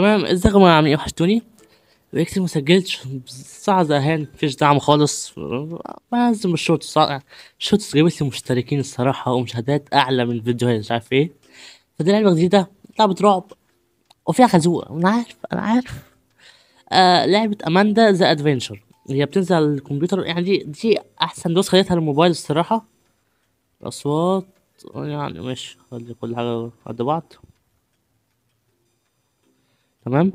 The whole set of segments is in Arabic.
تمام يا عم وحشتوني لقيت مسجلتش ساعة زهقان مفيش دعم خالص بنزل الشورت صائع الشوت جابت لي مشتركين الصراحة ومشاهدات أعلى من الفيديوهات مش عارف ايه فدي لعبة جديدة لعبة رعب وفيها خازوقة أنا عارف أنا عارف آه لعبة أماندا ذا أدفنشر هي بتنزل على الكمبيوتر يعني دي, دي أحسن دوس خليتها للموبايل الصراحة الأصوات يعني ماشي خلي كل حاجة عند بعض تمام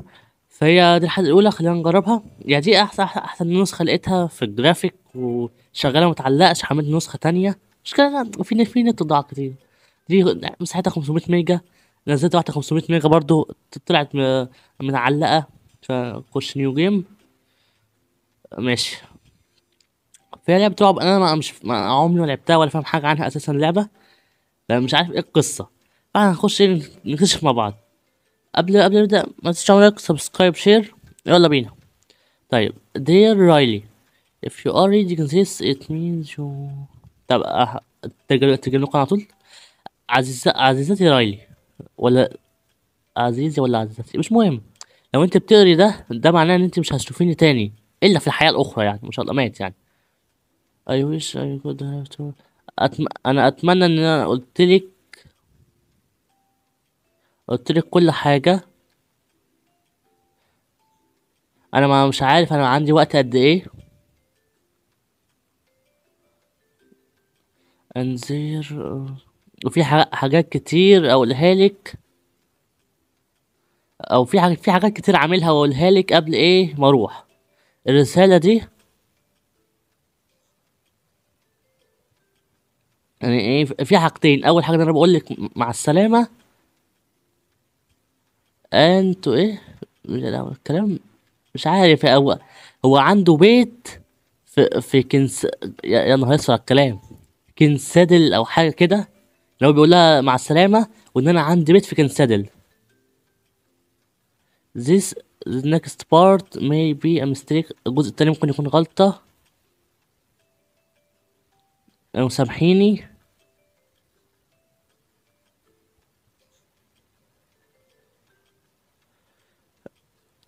فهي دي الحلقه الاولى خلينا نجربها يعني دي احسن احسن نسخه لقيتها في الجرافيك وشغاله متعلقش حملت نسخه تانية مش كده في نت في نت ضاع كتير دي مساحتها 500 ميجا نزلت واحده 500 ميجا برضو طلعت متعلقه فخش نيو جيم ماشي فهي لعبة رعب انا ما مش ما عمري ما لعبتها ولا فاهم حاجه عنها اساسا اللعبه مش عارف ايه القصه فاحنا هنخش إيه، نكتشف مع بعض قبل قبل نبدا ما تنساش تعمل لايك سبسكرايب شير يلا بينا طيب dear Riley if you are reading this it means you طب تجيب لكم على طول عزيزة عزيزتي رايلي ولا عزيزي ولا عزيزتي مش مهم لو انت بتقري ده ده معناه ان انت مش هتشوفيني تاني الا في الحياة الاخرى يعني ما شاء الله مات يعني I wish I could have to أتم... انا اتمنى ان انا قلت لك قلت لك كل حاجه انا ما مش عارف انا عندي وقت قد ايه انذير وفي حاجات كتير اقولها لك او في حاجات في حاجات كتير عاملها واقولها لك قبل ايه ما اروح الرساله دي يعني ايه في حاجتين اول حاجه انا بقول لك مع السلامه انتوا ايه الكلام مش عارف هو هو عنده بيت في في كنس يا نهار اسود على الكلام كنسادل او حاجه كده لو بيقول لها مع السلامه وان انا عندي بيت في كنسادل this the next part may be a mistake الجزء التاني ممكن يكون غلطه لو سامحيني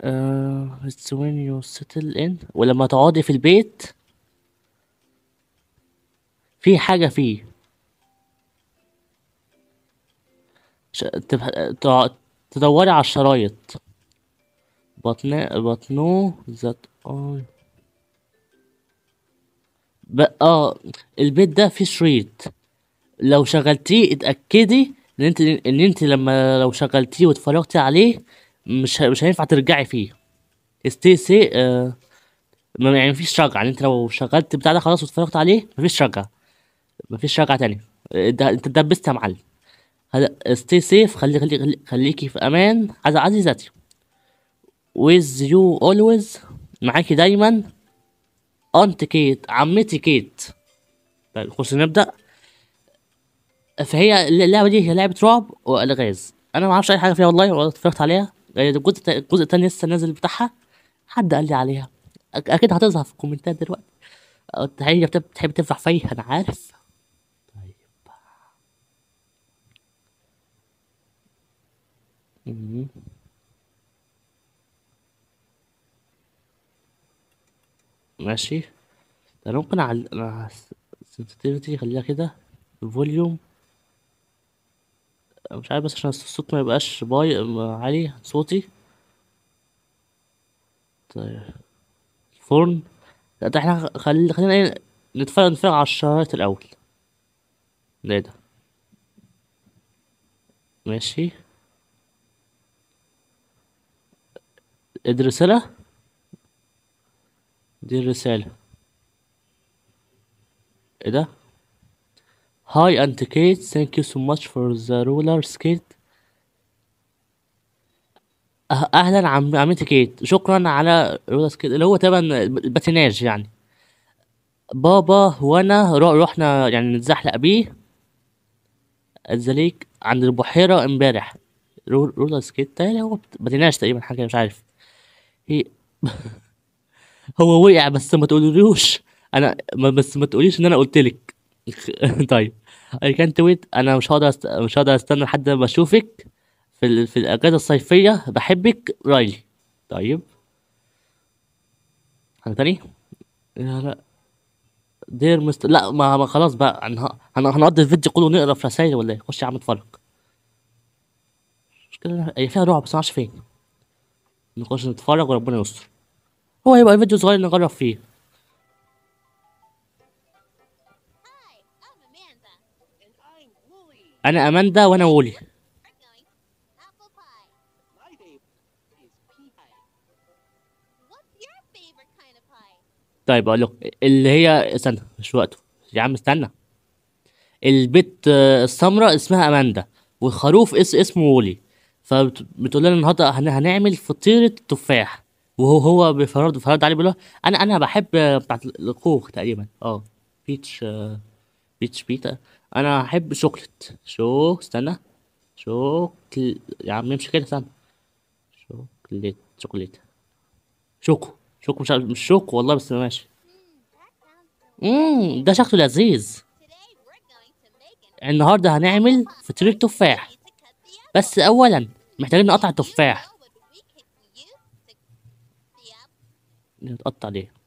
Uh, it's when you settle in ولما تقعدي في البيت في حاجة فيه ش... تب... ت... تدوري على الشرايط بطن بطنو ذات اي ب... اه البيت ده فيه شريط لو شغلتيه اتأكدي ان انت ان انت لما لو شغلتيه واتفرجتي عليه مش مش هينفع ترجعي فيه ستي سي آه يعني مفيش رجعه يعني انت لو شغلت بتاع ده خلاص واتفرجت عليه مفيش رجعه مفيش رجعه تاني ده انت اتدبست يا معلم ستي سيف خلي خلي خليكي في امان عزيزتي ويز يو اولويز معاكي دايما انت كيت عمتي كيت طيب خش نبدا فهي اللعبه دي هي لعبه رعب والغاز انا ما اعرفش اي حاجه فيها والله ولا اتفرجت عليها يعني الجزء الجزء التاني لسه نازل بتاعها حد قال لي عليها اكيد هتظهر في الكومنتات دلوقتي هي بتحب تفرح فيا انا عارف طيب ماشي انا ممكن على سنسيتيفيتي خليها كده الفوليوم مش عارف بس عشان الصوت ما يبقاش باي عالي صوتي طيب الفرن لا ده احنا خل... خلينا ايه نتفرج نتفرج على الشرايط الاول ده ده ماشي الرسالة دي الرسالة ايه ده Hi انت كيت thank you so much for the roller skate. أه- أهلا عم عمتي كيت، شكرًا على roller skate اللي هو تقريبًا الباتيناج يعني. بابا وأنا رُحنا يعني نتزحلق بيه الزليك عند البحيرة امبارح. رولر سكيت تاني هو باتيناج تقريبًا حاجة مش عارف. هي هو وقع بس ما تقولوش أنا بس ما تقوليش إن أنا قُلت لِك. طيب. اي كانت ويت انا مش هقدر است... مش هقدر استنى لحد ما اشوفك في ال... في الاجازه الصيفيه بحبك رايلي طيب حاجه تاني لا لا دير مست لا ما, ما خلاص بقى هن... هن... هنقضي الفيديو كله نقرا في رسايل ولا ايه خش يا عم اتفرج كده هي فيها رعب بس معرفش فين نخش نتفرج وربنا يستر هو هيبقى فيديو صغير نجرب فيه انا اماندا وانا وولي طيب اقول اللي هي استنى مش وقته يا عم استنى البت آه، السمراء اسمها اماندا والخروف اس اسمه وولي فبتقول لنا النهارده هنعمل فطيره تفاح وهو هو بفرض فرض عليه بيقول انا انا بحب آه، بتاعت الكوخ تقريبا اه بيتش آه بيتش بيتا انا احب شوكلت شو استنى شوكل يا عم امشي كده استنى شوكليت شوكليت شوكو شوكو مش مش شوكو والله بس ماشي امم ده شكله لذيذ النهارده هنعمل فطير تفاح بس اولا محتاجين نقطع التفاح نتقطع ليه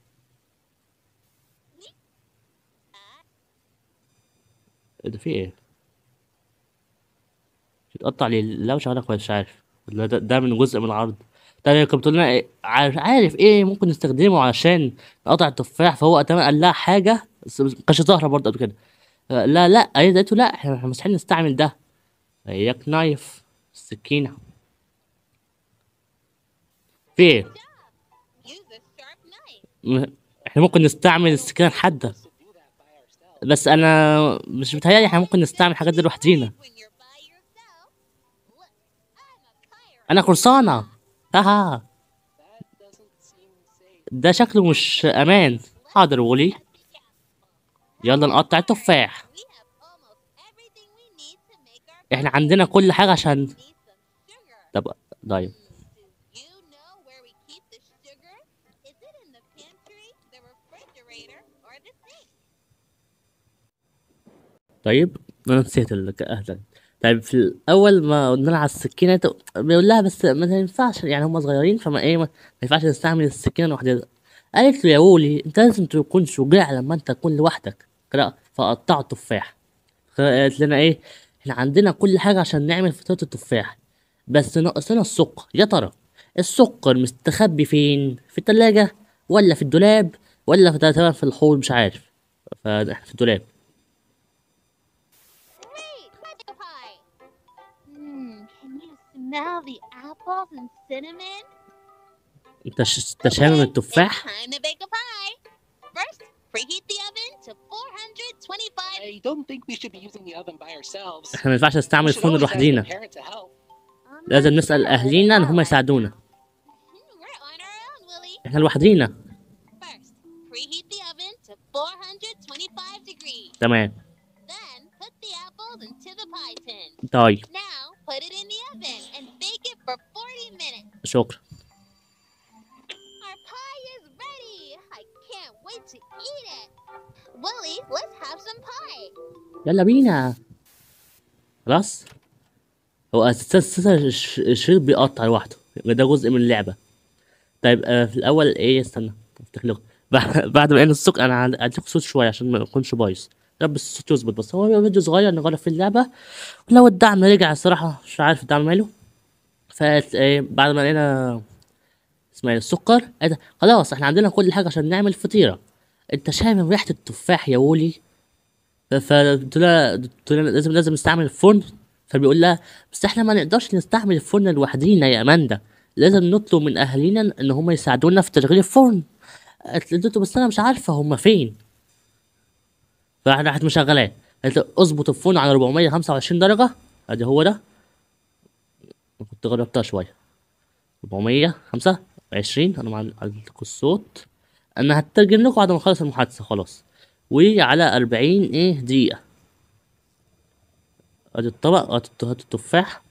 ده في ايه بتقطع لي لا مش عارف مش عارف ده, ده من جزء من العرض تاني كنت لنا إيه؟ عارف, عارف ايه ممكن نستخدمه عشان نقطع التفاح فهو تمام قال لها حاجه بس ما كانش ظاهره برضه قبل كده آه، لا لا هي لقيته لا احنا مستحيل نستعمل ده اياك نايف السكينه في ايه احنا ممكن نستعمل السكينه الحاده بس انا مش متهيألي احنا ممكن نستعمل الحاجات دي لوحدينا انا قرصانة هاها ده شكله مش امان حاضر ولي يلا نقطع التفاح احنا عندنا كل حاجة عشان طب طيب طيب انا نسيت اهلا طيب في الاول ما نلعب السكينه بيقول لها بس ما ينفعش يعني هم صغيرين فما ايه ما ينفعش نستعمل السكينه لوحدنا قالت له يا وولي انت لازم تكون شجاع لما انت تكون لوحدك لا فقطع تفاح قالت لنا ايه احنا عندنا كل حاجه عشان نعمل فطيره التفاح بس ناقصنا السكر يا ترى السكر مستخبي فين في التلاجة ولا في الدولاب ولا في في الحوض مش عارف فاحنا في الدولاب smell the apples and cinnamon? انت شامم fat? Time to bake a pie. First, preheat the oven to 425. I don't think we should be using the oven by ourselves. احنا ما ينفعش نستعمل الفرن to لازم نسأل أهلينا إن هم يساعدونا. احنا لوحدينا. تمام. طيب شكرا يلا بينا خلاص هو اساسا الشريط بيقطع لوحده ده جزء من اللعبه طيب آه، في الاول ايه استنى افتكر بعد ما قلنا السوق انا هديك صوت شويه عشان ما يكونش بايظ رب الصوت يظبط بس هو فيديو صغير نغير في اللعبه لو الدعم رجع الصراحه مش عارف الدعم ماله فبعد إيه، ما لقينا اسمها إيه السكر خلاص احنا عندنا كل حاجه عشان نعمل فطيره انت شامم ريحه التفاح يا وولي فقلت لها لازم لازم نستعمل الفرن فبيقول لها بس احنا ما نقدرش نستعمل الفرن لوحدينا يا اماندا لازم نطلب من اهالينا ان هم يساعدونا في تشغيل الفرن قلت له بس انا مش عارفه هم فين راحت مشغلاه قالت له اظبط الفرن على 425 درجه ادي هو ده كنت غلبتها شوية أربعمية خمسة وعشرين أنا معلق الصوت أنا هترجم لكم بعد ما أخلص المحادثة خلاص وعلى أربعين إيه دقيقة أدي الطبق هات التفاح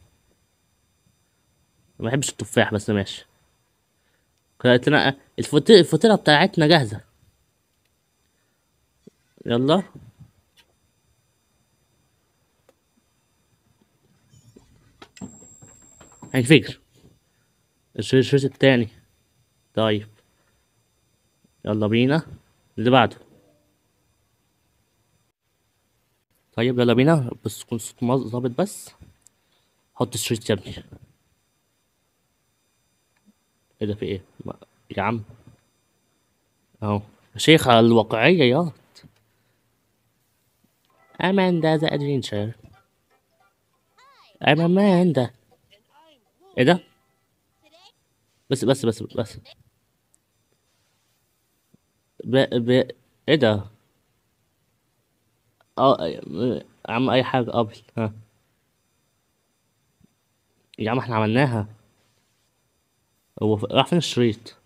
ما بحبش التفاح بس ماشي الفطيرة بتاعتنا جاهزة يلا هينفجر الشريط التاني طيب يلا بينا اللي بعده طيب يلا بينا بس تكون صوت ظابط بس حط الشريط يا ابني ايه ده في ايه يا عم اهو شيخ على الواقعية يا ده ذا أدفينشر أمان ده ايه ده بس بس بس بس ب... ب... ايه ده اه عم اي حاجة قبل اه، ها يا عم احنا عملناها هو راح فين الشريط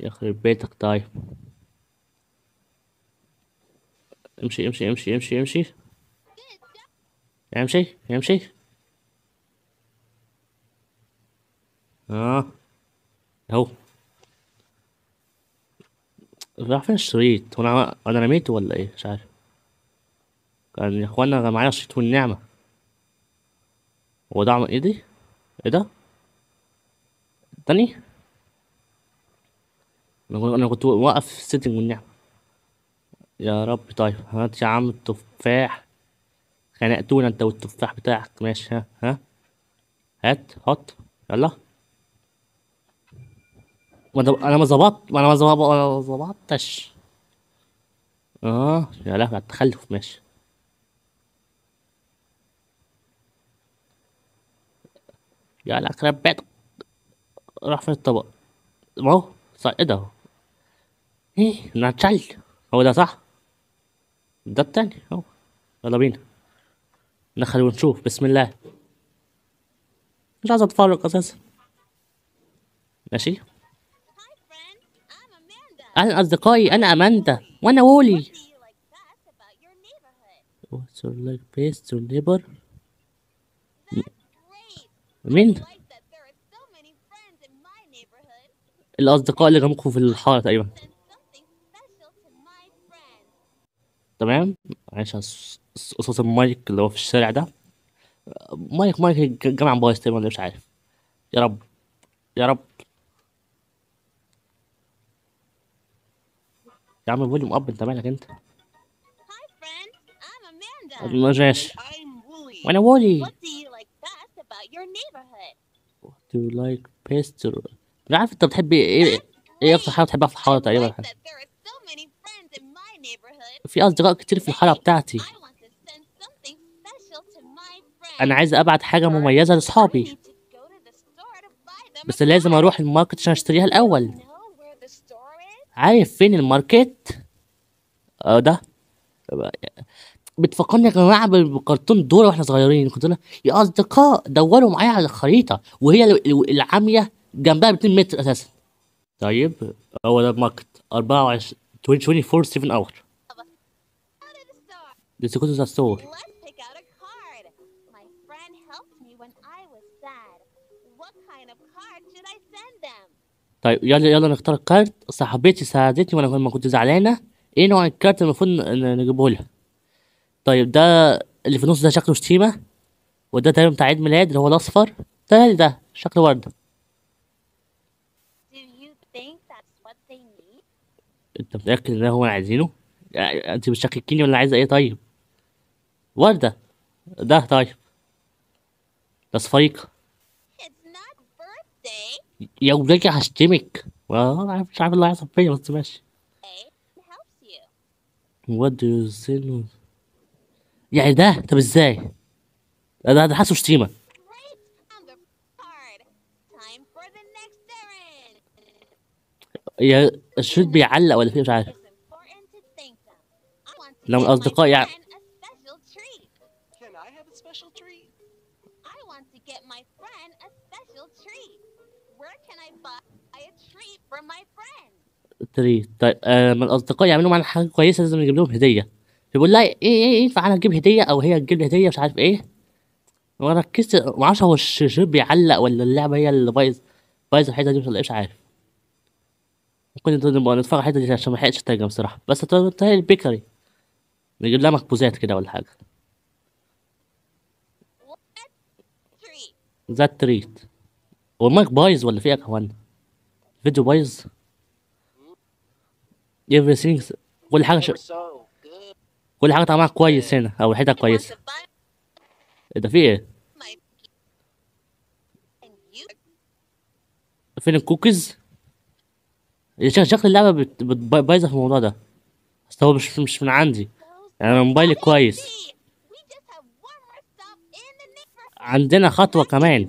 يخرب بيتك طيب امشي امشي امشي امشي امشي امشي امشي اه اهو راح فين الشريط وانا انا رميته ولا ايه مش عارف كان يا اخوانا انا معايا الشريط والنعمه هو ده عمل ايه دي ايه ده تاني انا كنت واقف سيتنج والنعمه يا رب طيب هات يا عم التفاح خنقتونا انت والتفاح بتاعك ماشي ها ها هات حط يلا انا ما ظبطت ما انا ما ظبطتش اه يا لهوي على التخلف ماشي يا الأقرب بعد راح في الطبق ما هو ايه ده ايه ناتشال هو ده صح ده التاني اهو يلا بينا ندخل ونشوف بسم الله مش عايز اتفرج اساسا ماشي أهلا أصدقائي أنا أماندا وأنا وولي What's your like best neighbor? مين؟ الأصدقاء اللي جنبكم في الحارة تقريبا تمام معلش قصص المايك اللي هو في الشارع ده مايك مايك الجامعة مبايظ تقريبا ولا مش عارف يا رب يا رب يا عم فوليوم اب انت مالك انت ما جاش وانا وولي What do you like best مش عارف انت بتحب ايه ايه, ايه اكتر حاجه بتحبها في الحاره تقريبا في اصدقاء كتير في الحاره بتاعتي انا عايز ابعت حاجه مميزه لاصحابي بس لازم اروح الماركت عشان اشتريها الاول عارف فين الماركت اه ده بتفكرني يا جماعه بالكرتون دول واحنا صغيرين كنت لها يا اصدقاء دوروا معايا على الخريطه وهي العاميه جنبها ب 2 متر اساسا طيب هو ده الماركت 24 24 7 اور This is ذا ستور طيب يلا يلا نختار الكارت صاحبتي ساعدتني وانا ما كنت زعلانه ايه نوع الكارت المفروض نجيبه لها طيب ده اللي في النص ده شكله شتيمه وده تقريبا بتاع عيد ميلاد اللي هو الاصفر ده يعني ده شكله ورده انت متاكد ان هو عايزينه يعني انت مش شاككيني ولا عايزه ايه طيب ورده ده طيب ده صفايقه يا ولدي هشتمك والله مش عارف اللي هيحصل فيا بس ماشي ودي سنو يعني ده طب ازاي؟ ده ده حاسه شتيمة يا الشريط بيعلق ولا في إيه؟ مش عارف من الأصدقاء يعني تري طيب آه من الاصدقاء يعملوا معانا حاجه كويسه لازم نجيب لهم هديه يقول لها إيه،, ايه ايه ينفع انا اجيب هديه او هي تجيب لي هديه مش عارف ايه وانا ركزت معرفش هو الشيب بيعلق ولا اللعبه هي اللي بايظ بايظه الحته دي إيه، مش عارف ممكن نبقى نتفرج الحته دي عشان ما حقتش اترجم بصراحه بس تلاقي البيكري نجيب لها مخبوزات كده ولا حاجه ذات تريت والمايك بايظ ولا في اكوان فيديو بايظ everything كل حاجه ش... كل حاجه طعمها كويس هنا او حته كويسه ايه ده في ايه فين الكوكيز شكل اللعبه بايظه في الموضوع ده بس هو مش مش من عندي يعني انا موبايلي كويس عندنا خطوه كمان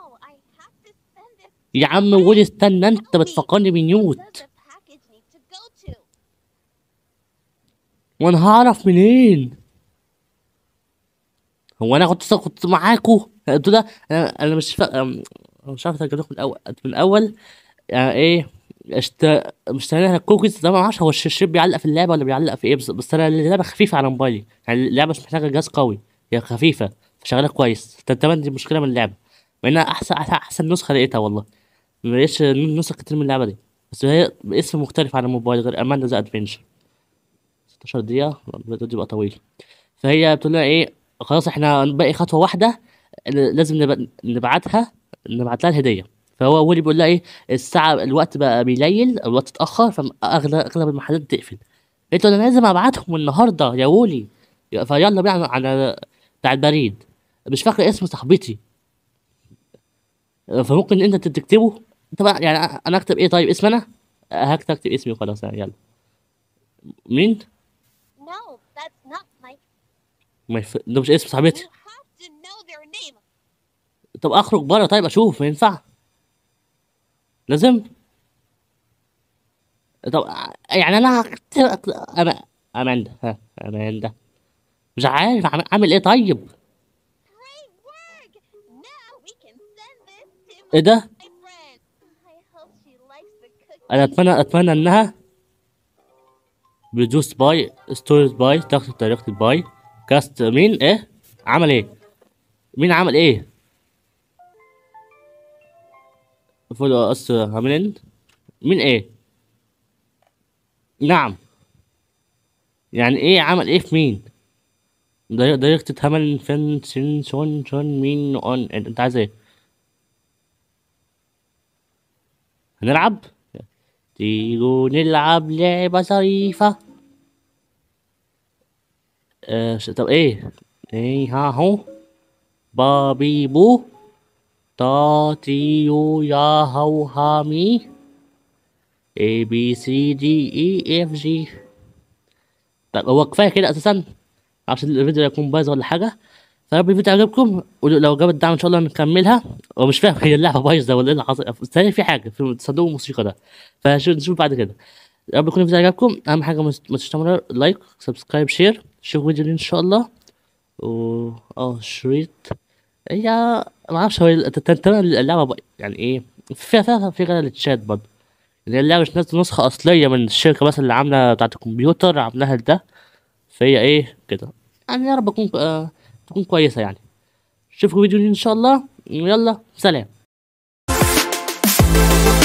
يا عم قول استنى انت بتفكرني بنيوت وانا هعرف منين هو انا كنت كنت معاكو انتوا ده انا انا مش فا... انا مش عارف اتكلم من الاول من الاول يعني ايه اشت مشترينا الكوكيز ده ما اعرفش هو الشيب بيعلق في اللعبه ولا بيعلق في ايه بس انا اللعبه خفيفه على موبايلي يعني اللعبه مش محتاجه جهاز قوي هي خفيفه شغاله كويس تمام دي مشكله من اللعبه مع انها احسن احسن نسخه لقيتها والله مبقاش نسخ كتير من اللعبة دي بس هي باسم مختلف عن الموبايل غير أماندا ذا أدفنشر 16 دقيقة الفيديو دي بقى طويل فهي بتقول لنا إيه خلاص إحنا باقي خطوة واحدة لازم نبعتها نبعت لها الهدية فهو اللي بيقول لها إيه الساعة الوقت بقى بيليل الوقت اتأخر فأغلب المحلات بتقفل قلت له أنا لازم أبعتهم النهاردة يا وولي فيلا بينا على بتاع البريد مش فاكر اسم صاحبتي فممكن انت تكتبه طبعا يعني انا اكتب ايه طيب اسم انا أه، هكتب اكتب اسمي وخلاص يعني يلا مين ما يف... ده مش اسم صاحبتي طب اخرج بره طيب اشوف ما ينفع لازم طب يعني انا هكتب انا اماندا ها اماندا مش عارف اعمل ايه طيب ايه ده انا اتمنى اتمنى انها بريدوس باي ستوريز باي تاخد طريقة باي كاست مين ايه عمل ايه مين عمل ايه فولو اس هاملين مين ايه نعم يعني ايه عمل ايه في مين دايركت هاملين فين سين شون شون مين اون إيه، انت عايز ايه هنلعب تيجوا نلعب لعبة ظريفة آه طب ايه ايه ها هو بابي بو تاتيو يا هو هامي اي بي سي دي اي اف جي طب هو كفاية كده اساسا عشان الفيديو يكون بايظ ولا حاجة فرب الفيديو عجبكم ولو جاب الدعم ان شاء الله نكملها هو مش فاهم هي اللعبه بايظه ولا ايه اللي حصل تاني في حاجه في صندوق الموسيقى ده فنشوف بعد كده يا رب يكون الفيديو عجبكم اهم حاجه ما تنسوش لايك سبسكرايب شير شوف فيديو ان شاء الله و اه شريط هي ما اعرفش هو اللعبه يعني ايه فيها فيها في غير التشات برضه يعني اللعبه مش نازله نسخه اصليه من الشركه مثلا اللي عامله بتاعه الكمبيوتر عاملاها ده فهي ايه كده يعني يا رب اكون آه، تكون كويسه يعني نشوفكم فيديو ان شاء الله يلا سلام